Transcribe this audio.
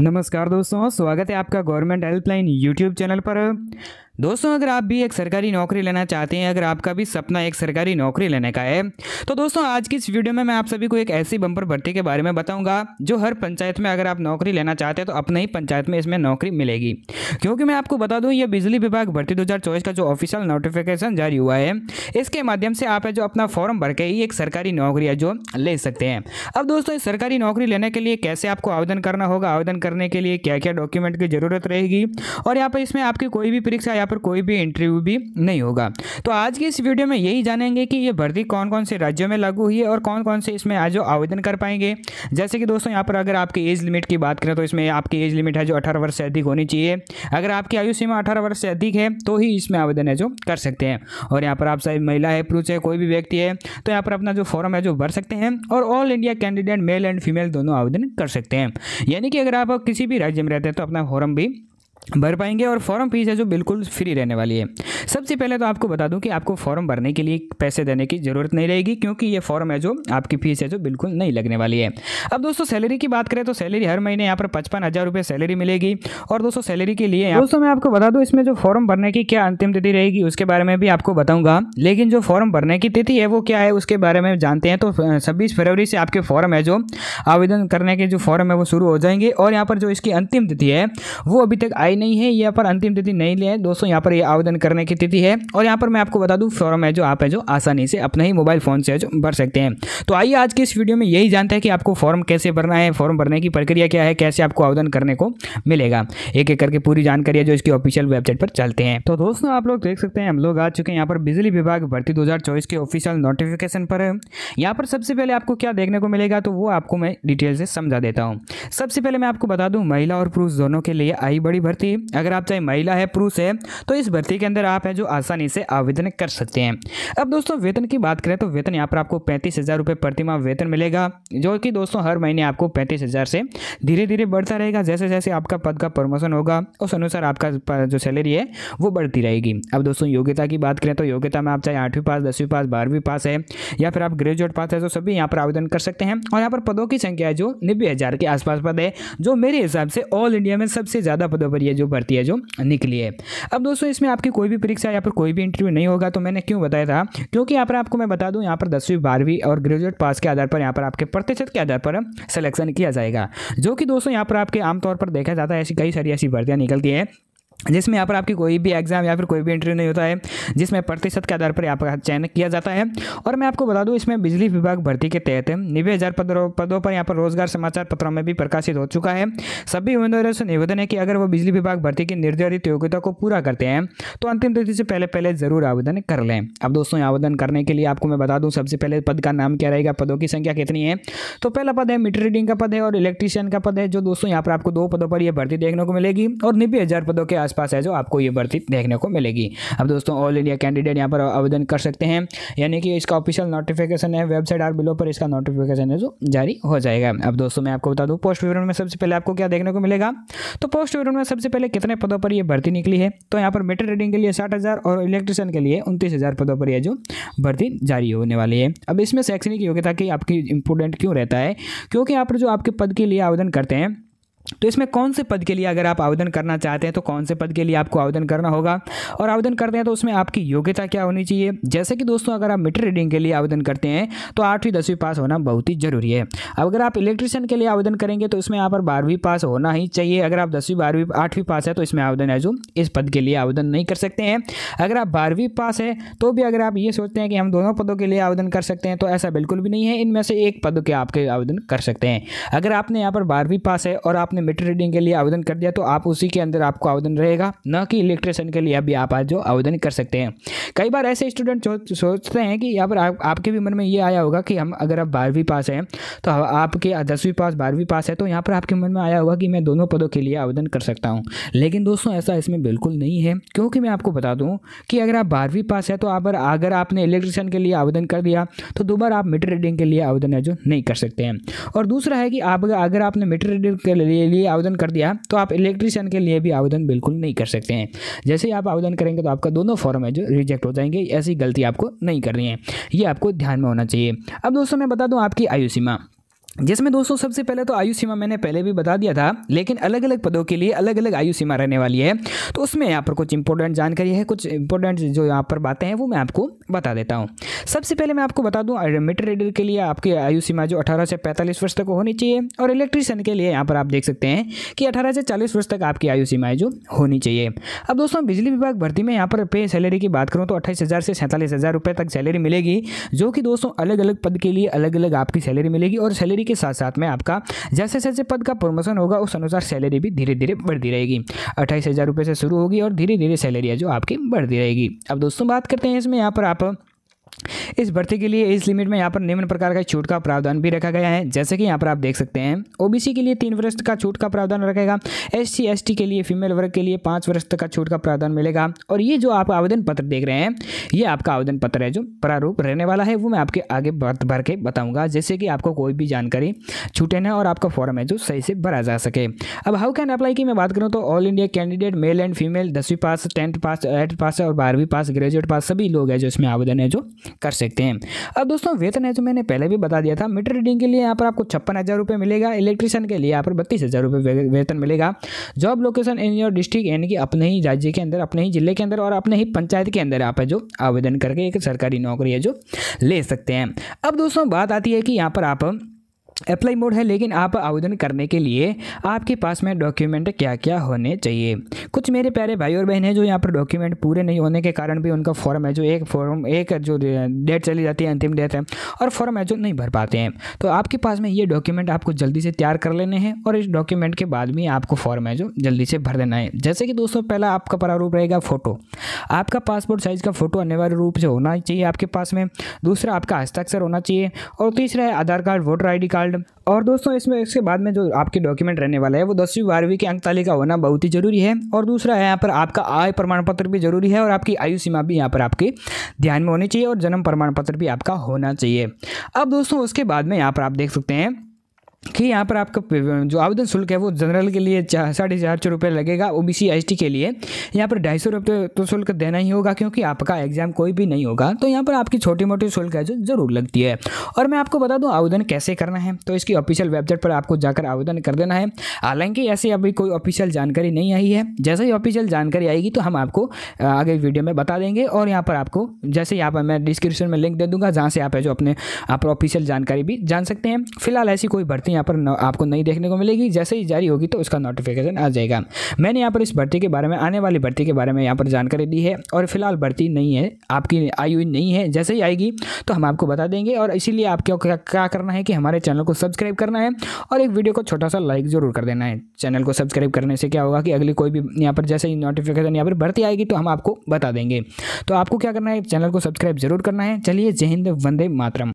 नमस्कार दोस्तों स्वागत है आपका गवर्नमेंट हेल्पलाइन यूट्यूब चैनल पर दोस्तों अगर आप भी एक सरकारी नौकरी लेना चाहते हैं अगर आपका भी सपना एक सरकारी नौकरी लेने का है तो दोस्तों आज की इस वीडियो में मैं आप सभी को एक ऐसी बम्पर भर्ती के बारे में बताऊंगा जो हर पंचायत में अगर आप नौकरी लेना चाहते हैं तो अपने ही पंचायत में इसमें नौकरी मिलेगी क्योंकि मैं आपको बता दूँ ये बिजली विभाग भर्ती दो का जो ऑफिशियल नोटिफिकेशन जारी हुआ है इसके माध्यम से आप जो अपना फॉर्म भर के ही एक सरकारी नौकरी है जो ले सकते हैं अब दोस्तों सरकारी नौकरी लेने के लिए कैसे आपको आवेदन करना होगा आवेदन करने के लिए क्या क्या डॉक्यूमेंट की ज़रूरत रहेगी और यहाँ पर इसमें आपकी कोई भी परीक्षा यहाँ पर कोई भी इंटरव्यू भी नहीं होगा तो आज की इस वीडियो में यही जानेंगे कि ये भर्ती कौन कौन से राज्यों में लागू हुई है और कौन कौन से इसमें आज आवेदन कर पाएंगे जैसे कि दोस्तों यहाँ पर अगर आपकी एज लिमिट की बात करें तो इसमें आपकी एज लिमिट है जो अठारह वर्ष से अधिक होनी चाहिए अगर आपकी आयु सीमा अठारह वर्ष से अधिक है तो ही इसमें आवेदन है जो कर सकते हैं और यहाँ पर आप चाहे महिला है पुरुष है कोई भी व्यक्ति है तो यहाँ पर अपना जो फॉर्म है जो भर सकते हैं और all India candidate male and female दोनों आवेदन कर सकते हैं यानी कि अगर आप किसी भी राज्य में रहते हैं तो अपना फॉर्म भी भर पाएंगे और फॉर्म फीस है जो बिल्कुल फ्री रहने वाली है सबसे पहले तो आपको बता दूं कि आपको फॉर्म भरने के लिए पैसे देने की ज़रूरत नहीं रहेगी क्योंकि ये फॉर्म है जो आपकी फ़ीस है जो बिल्कुल नहीं लगने वाली है अब दोस्तों सैलरी की बात करें तो सैलरी हर महीने यहाँ पर पचपन हज़ार रुपये सैलरी मिलेगी और दोस्तों सैलरी के लिए दोस्तों मैं आपको बता दूँ इसमें जो फॉर्म भरने की क्या अंतिम तिथि रहेगी उसके बारे में भी आपको बताऊँगा लेकिन जो फॉर्म भरने की तिथि है वो क्या है उसके बारे में जानते हैं तो छब्बीस फरवरी से आपके फॉर्म है जो आवेदन करने के जो फॉर्म है वो शुरू हो जाएंगे और यहाँ पर जो इसकी अंतिम तिथि है वो अभी तक आई नहीं है यहाँ पर अंतिम तिथि नहीं ली है दोस्तों यहाँ पर ये आवेदन करने की तिथि है और यहाँ पर मैं आपको बता दूँ फॉर्म है जो आप है जो आसानी से अपने ही मोबाइल फ़ोन से जो भर सकते हैं तो आइए आज के इस वीडियो में यही जानते हैं कि आपको फॉर्म कैसे भरना है फॉर्म भरने की प्रक्रिया क्या है कैसे आपको आवेदन करने को मिलेगा एक एक करके पूरी जानकारी है जो इसकी ऑफिशियल वेबसाइट पर चलते हैं तो दोस्तों आप लोग देख सकते हैं हम लोग आ चुके हैं यहाँ पर बिजली विभाग भर्ती दो के ऑफिशियल नोटिफिकेशन पर यहाँ पर सबसे पहले आपको क्या देखने को मिलेगा तो वो आपको मैं डिटेल से समझा देता हूँ सबसे पहले मैं आपको बता दूँ महिला और पुरुष दोनों के लिए आई बड़ी भर्ती अगर आप चाहे महिला है पुरुष है तो इस भर्ती के अंदर आप है जो आसानी से आवेदन कर सकते हैं अब दोस्तों वेतन की बात करें तो वेतन यहाँ पर आपको पैंतीस हज़ार रुपये प्रतिमा वेतन मिलेगा जो कि दोस्तों हर महीने आपको पैंतीस हज़ार से धीरे धीरे बढ़ता रहेगा जैसे जैसे आपका पद का प्रमोशन होगा उस अनुसार आपका जो सैलरी है वो बढ़ती रहेगी अब दोस्तों योग्यता की बात करें तो योग्यता में आप चाहे आठवीं पास दसवीं पास बारहवीं पास है या फिर आप ग्रेजुएट पास है तो सभी यहाँ पर आवेदन कर सकते हैं और यहाँ पर पदों की संख्या है जो नब्बे हज़ार के आसपास पद है जो मेरे हिसाब से ऑल इंडिया में सबसे ज़्यादा पदों पर ये जो भर्ती है जो निकली है अब दोस्तों इसमें आपकी कोई भी परीक्षा या फिर कोई भी इंटरव्यू नहीं होगा तो मैंने क्यों बताया था क्योंकि यहाँ पर आपको मैं बता दूँ यहाँ पर दसवीं बारहवीं और ग्रेजुएट पास के आधार पर यहाँ पर आपके प्रतिशत के आधार पर सिलेक्शन किया जाएगा जो कि दोस्तों यहाँ पर आपके आमतौर पर देखा जाता है ऐसी कई सारी ऐसी भर्तियाँ निकलती हैं जिसमें यहाँ पर आपकी कोई भी एग्ज़ाम या फिर कोई भी इंटरव्यू नहीं होता है जिसमें प्रतिशत के आधार पर यहाँ पर चयन किया जाता है और मैं आपको बता दूँ इसमें बिजली विभाग भर्ती के तहत नब्बे हज़ार पदों पदों पर यहाँ पर रोजगार समाचार पत्रों में भी प्रकाशित हो चुका है सभी उम्मीदवारों से निवेदन है कि अगर वो बिजली विभाग भर्ती की निर्धारित योग्यता को पूरा करते हैं तो अंतिम तिथि से पहले पहले ज़रूर आवेदन कर लें अब दोस्तों आवेदन करने के लिए आपको मैं बता दूँ सबसे पहले पद का नाम क्या रहेगा पदों की संख्या कितनी है तो पहला पद है मीटर रीडिंग का पद है और इलेक्ट्रीशियन का पद है जो दोस्तों यहाँ पर आपको दो पदों पर यह भर्ती देखने को मिलेगी और नब्बे पदों के आस आसपास है जो आपको ये भर्ती देखने को मिलेगी अब दोस्तों ऑल इंडिया कैंडिडेट यहाँ पर आवेदन कर सकते हैं यानी कि इसका ऑफिशियल नोटिफिकेशन है वेबसाइट आर बिलो पर इसका नोटिफिकेशन है जो जारी हो जाएगा अब दोस्तों मैं आपको बता दूँ पोस्ट विवरण में सबसे पहले आपको क्या देखने को मिलेगा तो पोस्ट विवरण में सबसे पहले कितने पदों पर यह भर्ती निकली है तो यहाँ पर मीटर रीडिंग के लिए साठ और इलेक्ट्रिशियन के लिए उनतीस पदों पर यह जो भर्ती जारी होने वाली है अब इसमें शैक्षणिक योग्यता की आपकी इंपोर्टेंट क्यों रहता है क्योंकि आप जो आपके पद के लिए आवेदन करते हैं तो इसमें कौन से पद के लिए अगर आप आवेदन करना चाहते हैं तो कौन से पद के लिए आपको आवेदन करना होगा और आवेदन करते हैं तो उसमें आपकी योग्यता क्या होनी चाहिए जैसे कि दोस्तों अगर आप मीटर रीडिंग के लिए आवेदन करते हैं तो आठवीं दसवीं पास होना बहुत ही ज़रूरी है अब अगर आप इलेक्ट्रिशियन के लिए आवेदन करेंगे तो इसमें यहाँ पर बारहवीं पास होना ही चाहिए अगर आप दसवीं बारहवीं आठवीं पास है तो इसमें आवेदन है जो इस पद के लिए आवेदन नहीं कर सकते हैं अगर आप बारहवीं पास है तो भी अगर आप ये सोचते हैं कि हम दोनों पदों के लिए आवेदन कर सकते हैं तो ऐसा बिल्कुल भी नहीं है इनमें से एक पद के आपके आवेदन कर सकते हैं अगर आपने यहाँ पर बारहवीं पास है और आप आपने मीटर रीडिंग के लिए आवेदन कर दिया तो आप उसी के अंदर आपको आवेदन रहेगा न कि इलेक्ट्रिशन के लिए अभी आप आज जो आवेदन कर सकते हैं कई बार ऐसे स्टूडेंट सोचते हैं कि यहाँ पर आप, आपके भी मन में ये आया होगा कि हम अगर आप बारहवीं पास हैं तो आपके दसवीं पास बारहवीं पास है तो यहाँ पर आपके मन में आया होगा कि मैं दोनों पदों के लिए आवेदन कर सकता हूँ लेकिन दोस्तों ऐसा इसमें बिल्कुल नहीं है क्योंकि मैं आपको बता दूँ कि अगर आप बारहवीं पास है तो आप अगर आपने इलेक्ट्रिशियन के लिए आवेदन कर दिया तो दोबारा आप मीटर रीडिंग के लिए आवेदन है जो नहीं कर सकते हैं और दूसरा है कि आप अगर आपने मीटर रीडिंग के लिए लिए आवेदन कर दिया तो आप इलेक्ट्रीशियन के लिए भी आवेदन बिल्कुल नहीं कर सकते हैं जैसे ही आप आवेदन करेंगे तो आपका दोनों फॉर्म है जो रिजेक्ट हो जाएंगे ऐसी गलती आपको नहीं करनी है ये आपको ध्यान में होना चाहिए अब दोस्तों मैं बता दूँ आपकी आयु सीमा जिसमें दोस्तों सबसे पहले तो आयु सीमा मैंने पहले भी बता दिया था लेकिन अलग अलग पदों के लिए अलग अलग आयु सीमा रहने वाली है तो उसमें यहाँ पर कुछ इंपॉर्टेंट जानकारी है कुछ इंपॉर्टेंट जो यहाँ पर बातें हैं वो मैं आपको बता देता हूँ सबसे पहले मैं आपको बता दूँ मीटर रीडर के लिए आपकी आयु सीमा जो अठारह से पैंतालीस वर्ष तक होनी चाहिए और इलेक्ट्रीशियन के लिए यहाँ पर आप देख सकते हैं कि अठारह से चालीस वर्ष तक आपकी आयु सीमा जो होनी चाहिए अब दोस्तों बिजली विभाग भर्ती में यहाँ पर पे सैलरी की बात करूँ तो अट्ठाईस हज़ार से सैंतालीस हज़ार रुपये तक सैलरी मिलेगी जो कि दोस्तों अलग अलग पद के लिए अलग अलग आपकी सैलरी मिलेगी और सैलरी सैलरी के साथ साथ में आपका जैसे जैसे पद का प्रमोशन होगा उस अनुसार सैलरी भी धीरे धीरे बढ़ती रहेगी अट्ठाईस हज़ार से शुरू होगी और धीरे धीरे सैलरी जो आपकी बढ़ती रहेगी अब दोस्तों बात करते हैं इसमें यहाँ पर आप इस भर्ती के लिए इस लिमिट में यहाँ पर निम्न प्रकार का छूट का प्रावधान भी रखा गया है जैसे कि यहाँ पर आप देख सकते हैं ओबीसी के लिए तीन वर्ष का छूट का प्रावधान रखेगा एस सी के लिए फीमेल वर्ग के लिए पाँच वर्ष तक का छूट का प्रावधान मिलेगा और ये जो आप आवेदन पत्र देख रहे हैं ये आपका आवेदन पत्र है जो प्रारूप रहने वाला है वो मैं आपके आगे भर के बताऊँगा जैसे कि आपको कोई भी जानकारी छूटे ना और आपका फॉर्म है जो सही से भरा जा सके अब हाउ कैन अप्लाई की मैं बात करूँ तो all India candidate male and female दसवीं pass tenth pass eighth pass और बारहवीं पास ग्रेजुएट पास सभी लोग हैं जो इसमें आवेदन है जो कर सकते सकते हैं अब दोस्तों वेतन है जो मैंने पहले भी बता दिया था मीटर रीडिंग के लिए यहाँ पर आपको छप्पन हज़ार रुपये मिलेगा इलेक्ट्रिशियन के लिए यहाँ पर बत्तीस हज़ार रुपये वेतन मिलेगा job location in your district यानी कि अपने ही राज्य के अंदर अपने ही जिले के अंदर और अपने ही पंचायत के अंदर आप जो आवेदन करके एक सरकारी नौकरी है जो ले सकते हैं अब दोस्तों बात आती है कि यहाँ पर आप अप्लाई मोड है लेकिन आप आवेदन करने के लिए आपके पास में डॉक्यूमेंट क्या क्या होने चाहिए कुछ मेरे प्यारे भाई और बहन हैं जो यहाँ पर डॉक्यूमेंट पूरे नहीं होने के कारण भी उनका फॉर्म है जो एक फॉर्म एक जो डेट चली जाती है अंतिम डेट है और फॉर्म है जो नहीं भर पाते हैं तो आपके पास में ये डॉक्यूमेंट आपको जल्दी से तैयार कर लेने हैं और इस डॉक्यूमेंट के बाद में आपको फॉर्म है जो जल्दी से भर देना है जैसे कि दोस्तों पहला आपका प्रारूप रहेगा फ़ोटो आपका पासपोर्ट साइज़ का फ़ोटो अनिवार्य रूप से होना चाहिए आपके पास में दूसरा आपका हस्ताक्षर होना चाहिए और तीसरा है Aadhaar card voter I card card और दोस्तों इसमें इसके बाद में जो आपके डॉक्यूमेंट रहने वाला है वो दसवीं बारहवीं की अंक तालिका होना बहुत ही जरूरी है और दूसरा है यहाँ पर आपका आय प्रमाण पत्र भी जरूरी है और आपकी आयु सीमा भी यहाँ पर आपके ध्यान में होनी चाहिए और जन्म प्रमाण पत्र भी आपका होना चाहिए अब दोस्तों उसके बाद में यहाँ पर आप देख सकते हैं कि यहाँ पर आपका जो आवेदन शुल्क है वो जनरल के लिए साढ़े चार सौ रुपये लगेगा ओ बी सी टी के लिए यहाँ पर ढाई सौ रुपये तो शुल्क देना ही होगा क्योंकि आपका एग्जाम कोई भी नहीं होगा तो यहाँ पर आपकी छोटी मोटी शुल्क है जो जरूर लगती है और मैं आपको बता दूँ आवेदन कैसे करना है तो इसकी ऑफिशियल वेबसाइट पर आपको जाकर आवेदन कर देना है हालांकि ऐसी अभी कोई ऑफिशियल जानकारी नहीं आई है जैसे ही ऑफिशियल जानकारी आएगी तो हम आपको आगे वीडियो में बता देंगे और यहाँ पर आपको जैसे यहाँ पर मैं डिस्क्रिप्शन में लिंक दे दूँगा जहाँ से आप है जो अपने आप ऑफिशियल जानकारी भी जान सकते हैं फिलहाल ऐसी कोई भर्ती यहाँ पर आपको नहीं देखने को मिलेगी जैसे ही जारी होगी तो उसका नोटिफिकेशन आ जाएगा मैंने यहाँ पर इस भर्ती के बारे में आने वाली भर्ती के बारे में यहाँ पर जानकारी दी है और फिलहाल भर्ती नहीं है आपकी आई हुई नहीं है जैसे ही आएगी तो हम आपको बता देंगे और इसीलिए आपको क्या करना है कि हमारे चैनल को सब्सक्राइब करना है और एक वीडियो को छोटा सा लाइक ज़रूर कर देना है चैनल को सब्सक्राइब करने से क्या होगा कि अगली कोई भी यहाँ पर जैसे ही नोटिफिकेशन यहाँ पर भर्ती आएगी तो हम आपको बता देंगे तो आपको क्या करना है चैनल को सब्सक्राइब जरूर करना है चलिए जय हिंद वंदे मातरम